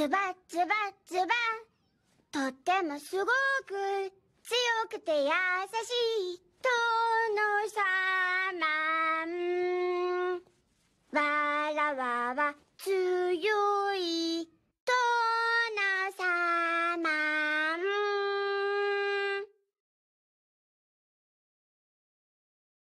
ズバズバズバとってもすごく強くて優しい殿様わらわはつ